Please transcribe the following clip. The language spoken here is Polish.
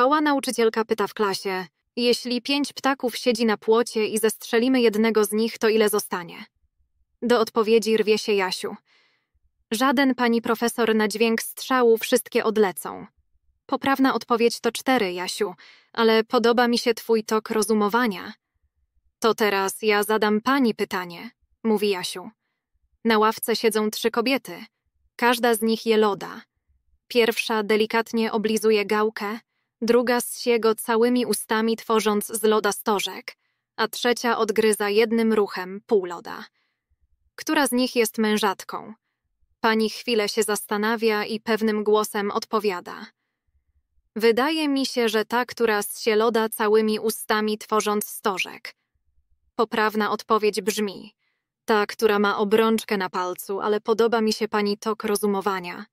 Kochała nauczycielka pyta w klasie: Jeśli pięć ptaków siedzi na płocie i zestrzelimy jednego z nich, to ile zostanie? Do odpowiedzi rwie się Jasiu. Żaden pani profesor na dźwięk strzału wszystkie odlecą. Poprawna odpowiedź to cztery, Jasiu, ale podoba mi się twój tok rozumowania. To teraz ja zadam pani pytanie, mówi Jasiu. Na ławce siedzą trzy kobiety. Każda z nich je loda. Pierwsza delikatnie oblizuje gałkę, druga z siego całymi ustami, tworząc z loda stożek, a trzecia odgryza jednym ruchem pół loda. Która z nich jest mężatką? Pani chwilę się zastanawia i pewnym głosem odpowiada. Wydaje mi się, że ta, która z sie loda całymi ustami, tworząc stożek. Poprawna odpowiedź brzmi: ta, która ma obrączkę na palcu, ale podoba mi się pani tok rozumowania.